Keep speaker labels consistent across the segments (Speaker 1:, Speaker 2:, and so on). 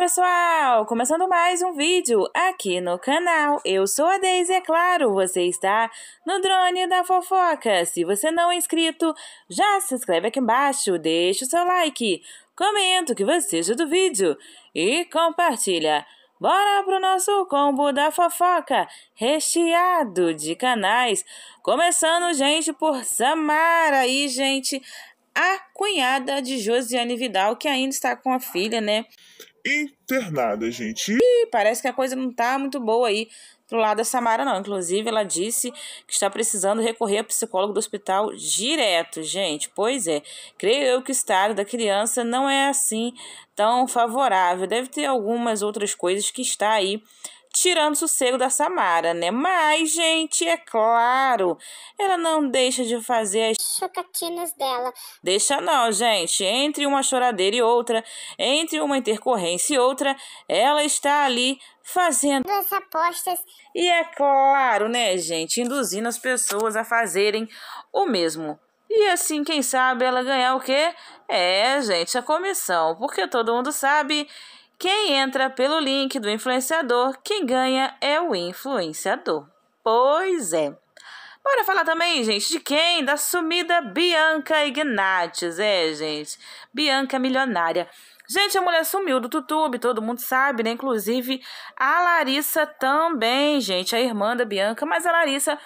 Speaker 1: pessoal! Começando mais um vídeo aqui no canal. Eu sou a Deise, é claro, você está no Drone da Fofoca. Se você não é inscrito, já se inscreve aqui embaixo, deixa o seu like, comenta o que você achou do vídeo e compartilha. Bora pro nosso combo da fofoca, recheado de canais. Começando, gente, por Samara. E, gente, a cunhada de Josiane Vidal, que ainda está com a filha, né? internada, gente. Ih, parece que a coisa não tá muito boa aí pro lado da Samara, não. Inclusive, ela disse que está precisando recorrer a psicólogo do hospital direto, gente. Pois é, creio eu que o estado da criança não é assim tão favorável. Deve ter algumas outras coisas que está aí tirando o sossego da Samara, né? Mas, gente, é claro, ela não deixa de fazer as chocatinas dela. Deixa não, gente. Entre uma choradeira e outra, entre uma intercorrência e outra, ela está ali fazendo as apostas. E é claro, né, gente, induzindo as pessoas a fazerem o mesmo. E assim, quem sabe ela ganhar o quê? É, gente, a comissão, porque todo mundo sabe quem entra pelo link do influenciador, quem ganha é o influenciador. Pois é. Bora falar também, gente, de quem? Da sumida Bianca Ignatius, é, gente? Bianca milionária. Gente, a mulher sumiu do YouTube, todo mundo sabe, né? Inclusive a Larissa também, gente, a irmã da Bianca, mas a Larissa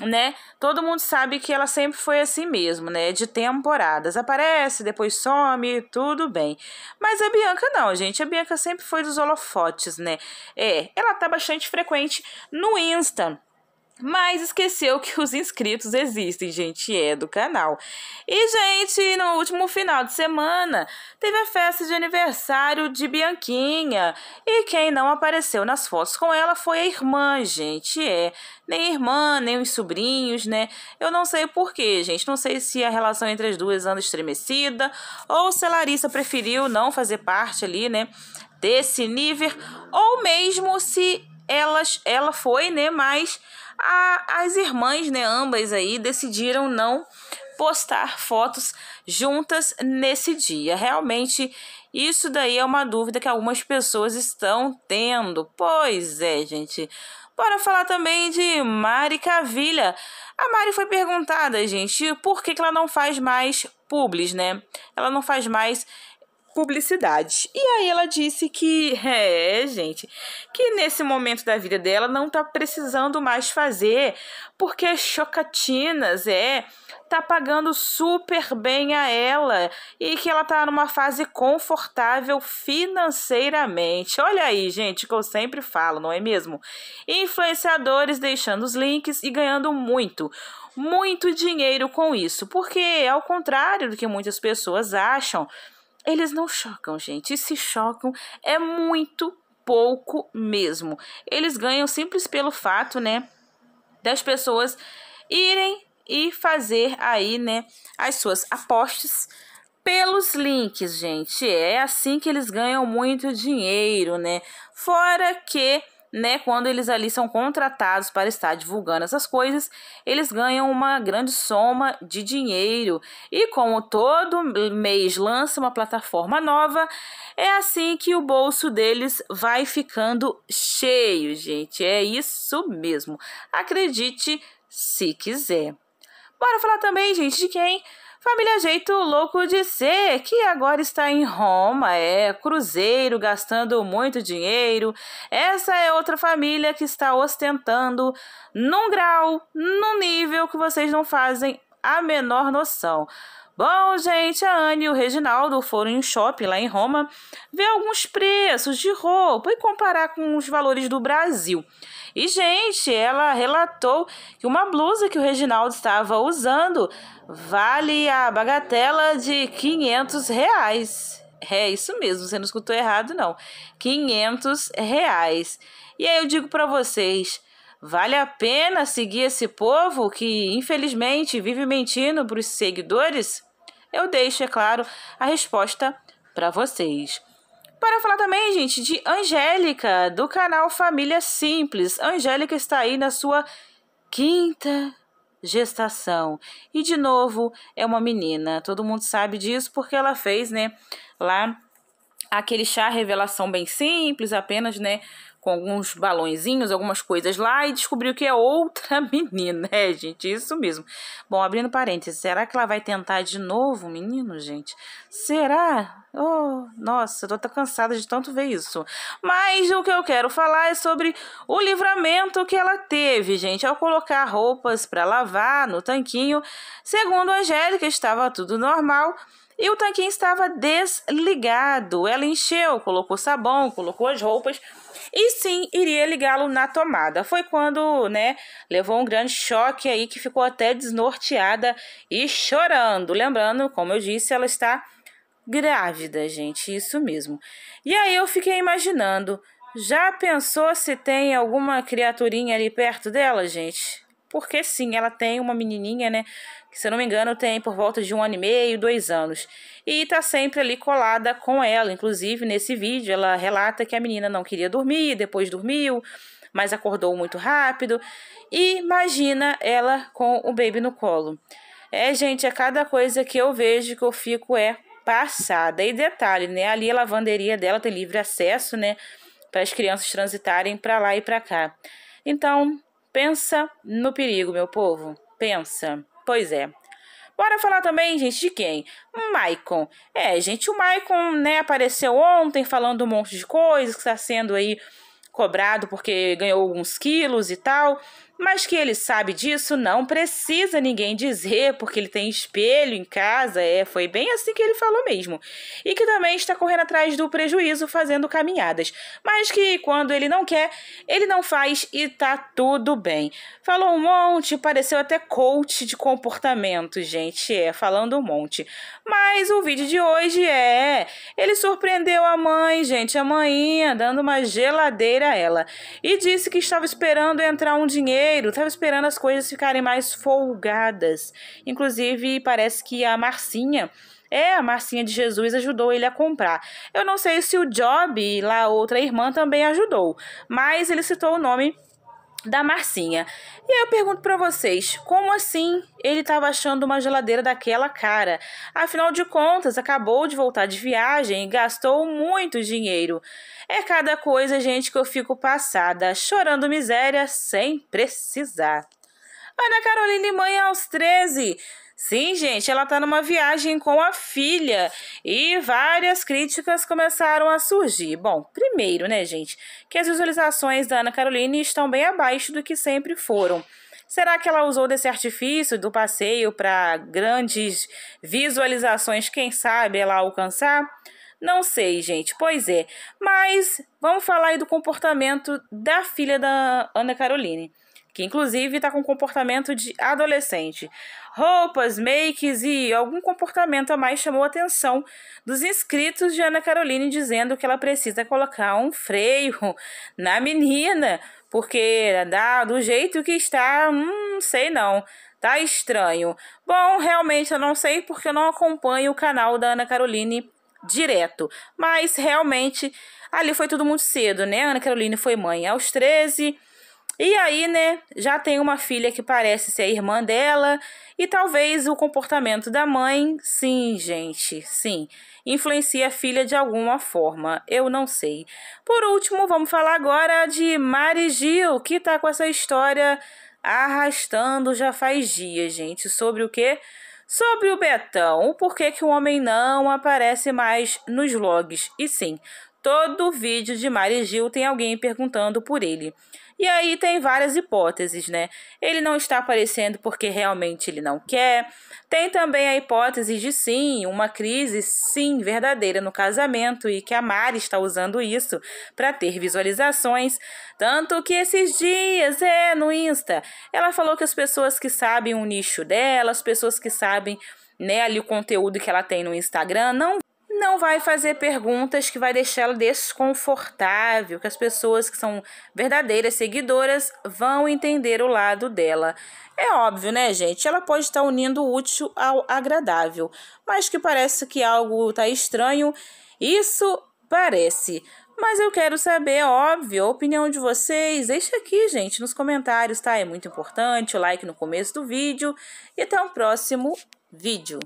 Speaker 1: né? Todo mundo sabe que ela sempre foi assim mesmo, né? De temporadas. Aparece, depois some, tudo bem. Mas a Bianca não, gente. A Bianca sempre foi dos holofotes, né? É, ela tá bastante frequente no Insta mas esqueceu que os inscritos existem, gente, é do canal. E, gente, no último final de semana, teve a festa de aniversário de Bianquinha. E quem não apareceu nas fotos com ela foi a irmã, gente, é. Nem irmã, nem os sobrinhos, né? Eu não sei porquê, gente. Não sei se a relação entre as duas anda estremecida ou se a Larissa preferiu não fazer parte ali, né? Desse nível, ou mesmo se elas, ela foi, né? Mas a, as irmãs, né? Ambas aí decidiram não postar fotos juntas nesse dia. Realmente, isso daí é uma dúvida que algumas pessoas estão tendo. Pois é, gente. Bora falar também de Mari Cavilha. A Mari foi perguntada, gente, por que, que ela não faz mais publis, né? Ela não faz mais publicidade. E aí ela disse que, é, gente, que nesse momento da vida dela não tá precisando mais fazer, porque chocatinas, é, tá pagando super bem a ela e que ela tá numa fase confortável financeiramente. Olha aí, gente, que eu sempre falo, não é mesmo? Influenciadores deixando os links e ganhando muito muito dinheiro com isso, porque ao contrário do que muitas pessoas acham, eles não chocam, gente. E se chocam é muito pouco mesmo. Eles ganham simples pelo fato, né, das pessoas irem e fazer aí, né, as suas apostas pelos links, gente. É assim que eles ganham muito dinheiro, né? Fora que né, quando eles ali são contratados para estar divulgando essas coisas, eles ganham uma grande soma de dinheiro. E como todo mês lança uma plataforma nova, é assim que o bolso deles vai ficando cheio, gente. É isso mesmo. Acredite se quiser. Bora falar também, gente, de quem Família Jeito Louco de Ser, que agora está em Roma, é cruzeiro, gastando muito dinheiro. Essa é outra família que está ostentando num grau, num nível que vocês não fazem a menor noção. Bom, gente, a Anne e o Reginaldo foram em um shopping lá em Roma ver alguns preços de roupa e comparar com os valores do Brasil. E, gente, ela relatou que uma blusa que o Reginaldo estava usando vale a bagatela de 500 reais. É isso mesmo, você não escutou errado, não. 500 reais. E aí eu digo para vocês Vale a pena seguir esse povo que, infelizmente, vive mentindo para os seguidores? Eu deixo, é claro, a resposta para vocês. Para falar também, gente, de Angélica, do canal Família Simples. Angélica está aí na sua quinta gestação. E, de novo, é uma menina. Todo mundo sabe disso porque ela fez, né, lá aquele chá revelação bem simples, apenas, né, com alguns balãozinhos, algumas coisas lá e descobriu que é outra menina. É, gente, isso mesmo. Bom, abrindo parênteses, será que ela vai tentar de novo, menino, gente? Será? Oh, nossa, eu tô cansada de tanto ver isso. Mas o que eu quero falar é sobre o livramento que ela teve, gente, ao colocar roupas para lavar no tanquinho. Segundo a Angélica, estava tudo normal e o tanquinho estava desligado. Ela encheu, colocou sabão, colocou as roupas e sim iria ligá-lo na tomada. Foi quando, né, levou um grande choque aí que ficou até desnorteada e chorando. Lembrando, como eu disse, ela está grávida, gente, isso mesmo. E aí eu fiquei imaginando, já pensou se tem alguma criaturinha ali perto dela, gente? porque sim, ela tem uma menininha, né? Que se eu não me engano tem por volta de um ano e meio, dois anos. E tá sempre ali colada com ela. Inclusive, nesse vídeo, ela relata que a menina não queria dormir, depois dormiu, mas acordou muito rápido. E imagina ela com o baby no colo. É, gente, é cada coisa que eu vejo que eu fico é passada. E detalhe, né? Ali a lavanderia dela tem livre acesso, né? Para as crianças transitarem para lá e para cá. Então, Pensa no perigo, meu povo. Pensa. Pois é. Bora falar também, gente, de quem? O Maicon. É, gente, o Maicon, né, apareceu ontem falando um monte de coisas que está sendo aí cobrado porque ganhou alguns quilos e tal. Mas que ele sabe disso não precisa ninguém dizer, porque ele tem espelho em casa, é, foi bem assim que ele falou mesmo. E que também está correndo atrás do prejuízo fazendo caminhadas, mas que quando ele não quer, ele não faz e tá tudo bem. Falou um monte, pareceu até coach de comportamento, gente, é, falando um monte. Mas o vídeo de hoje é, ele surpreendeu a mãe, gente, a mãe dando uma geladeira a ela e disse que estava esperando entrar um dinheiro Cruzeiro estava esperando as coisas ficarem mais folgadas. Inclusive, parece que a Marcinha é, a Marcinha de Jesus ajudou ele a comprar. Eu não sei se o Job, lá outra irmã, também ajudou, mas ele citou o nome da Marcinha. E aí eu pergunto para vocês, como assim ele estava achando uma geladeira daquela cara? Afinal de contas, acabou de voltar de viagem e gastou muito dinheiro. É cada coisa, gente, que eu fico passada, chorando miséria sem precisar. Ana Carolina mãe aos 13 Sim, gente, ela está numa viagem com a filha e várias críticas começaram a surgir. Bom, primeiro, né, gente, que as visualizações da Ana Caroline estão bem abaixo do que sempre foram. Será que ela usou desse artifício do passeio para grandes visualizações, quem sabe ela alcançar? Não sei, gente. Pois é. Mas vamos falar aí do comportamento da filha da Ana Caroline que inclusive está com comportamento de adolescente. Roupas, makes e algum comportamento a mais chamou a atenção dos inscritos de Ana Caroline, dizendo que ela precisa colocar um freio na menina, porque dá, do jeito que está, hum, sei não. Tá estranho. Bom, realmente eu não sei porque eu não acompanho o canal da Ana Caroline direto. Mas realmente ali foi tudo muito cedo, né? A Ana Caroline foi mãe aos 13 e aí, né, já tem uma filha que parece ser a irmã dela, e talvez o comportamento da mãe, sim, gente, sim, influencia a filha de alguma forma, eu não sei. Por último, vamos falar agora de Mari Gil, que tá com essa história arrastando já faz dias, gente, sobre o quê? Sobre o Betão, o porquê que o homem não aparece mais nos logs. E sim, todo vídeo de Mari Gil tem alguém perguntando por ele. E aí tem várias hipóteses, né? Ele não está aparecendo porque realmente ele não quer. Tem também a hipótese de sim, uma crise sim verdadeira no casamento e que a Mari está usando isso para ter visualizações, tanto que esses dias é no Insta, ela falou que as pessoas que sabem o nicho dela, as pessoas que sabem né, ali o conteúdo que ela tem no Instagram, não não vai fazer perguntas que vai deixá-la desconfortável, que as pessoas que são verdadeiras seguidoras vão entender o lado dela. É óbvio, né, gente? Ela pode estar unindo o útil ao agradável, mas que parece que algo está estranho, isso parece. Mas eu quero saber, é óbvio, a opinião de vocês. Deixa aqui, gente, nos comentários, tá? É muito importante o like no começo do vídeo. E até o próximo vídeo.